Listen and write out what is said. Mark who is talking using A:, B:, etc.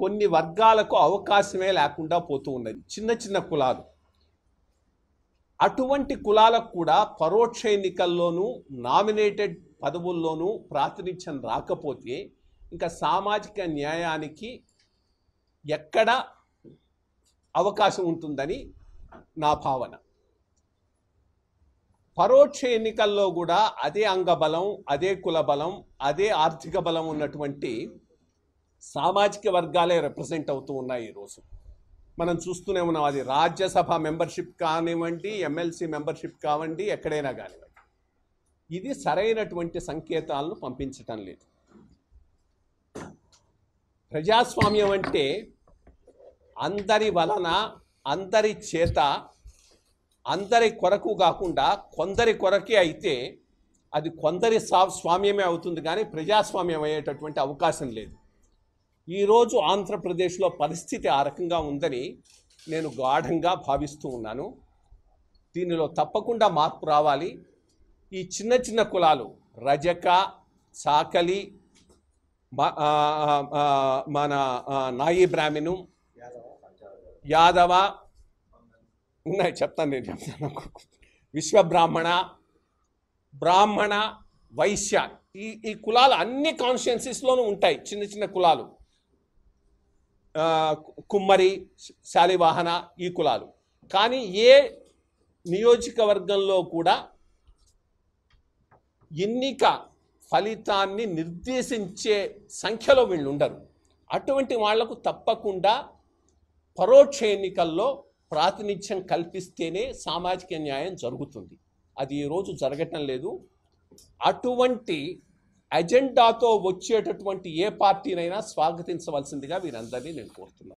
A: కొన్ని వర్గాలకు అవకాశమే లేకుండా పోతూ ఉన్నది చిన్న చిన్న కులాలు అటువంటి కులాలకు కూడా పరోక్ష ఎన్నికల్లోనూ నామినేటెడ్ పదవుల్లోనూ ప్రాతినిధ్యం రాకపోతే ఇంకా సామాజిక న్యాయానికి ఎక్కడ అవకాశం ఉంటుందని నా భావన పరోక్ష ఎన్నికల్లో కూడా అదే అంగబలం అదే కుల బలం అదే ఆర్థిక బలం ఉన్నటువంటి సామాజిక వర్గాలే రిప్రజెంట్ అవుతూ ఉన్నాయి ఈరోజు మనం చూస్తూనే ఉన్నాం అది రాజ్యసభ మెంబర్షిప్ కానివ్వండి ఎమ్మెల్సీ మెంబర్షిప్ కావండి ఎక్కడైనా కానివ్వండి ఇది సరైనటువంటి సంకేతాలను పంపించటం లేదు ప్రజాస్వామ్యం అంటే అందరి వలన అందరి చేత అందరి కొరకు కాకుండా కొందరి కొరకే అయితే అది కొందరి స్వామ్యమే అవుతుంది కానీ ప్రజాస్వామ్యం అయ్యేటటువంటి అవకాశం లేదు ఈరోజు ఆంధ్రప్రదేశ్లో పరిస్థితి ఆ రకంగా ఉందని నేను గాఢంగా భావిస్తూ ఉన్నాను దీనిలో తప్పకుండా మార్పు రావాలి ఈ చిన్న చిన్న కులాలు రజక సాకలి మన నాయి బ్రాహ్మణు యాదవ ఉన్నాయి చెప్తాను నేను చెప్తాను విశ్వబ్రాహ్మణ బ్రాహ్మణ వైశ్య ఈ ఈ కులాలు అన్ని కాన్స్టిట్యున్సీస్లోనూ ఉంటాయి చిన్న చిన్న కులాలు కుమ్మరి శాలివాహన ఈ కులాలు కానీ ఏ నియోజకవర్గంలో కూడా ఎన్నిక ఫలితాన్ని నిర్దేశించే సంఖ్యలో వీళ్ళు ఉండరు అటువంటి వాళ్లకు తప్పకుండా పరోక్ష ఎన్నికల్లో ప్రాతినిధ్యం కల్పిస్తేనే సామాజిక న్యాయం జరుగుతుంది అది ఈరోజు జరగటం లేదు అటువంటి అజెండాతో వచ్చేటటువంటి ఏ పార్టీనైనా స్వాగతించవలసిందిగా వీరందరినీ నేను కోరుతున్నాను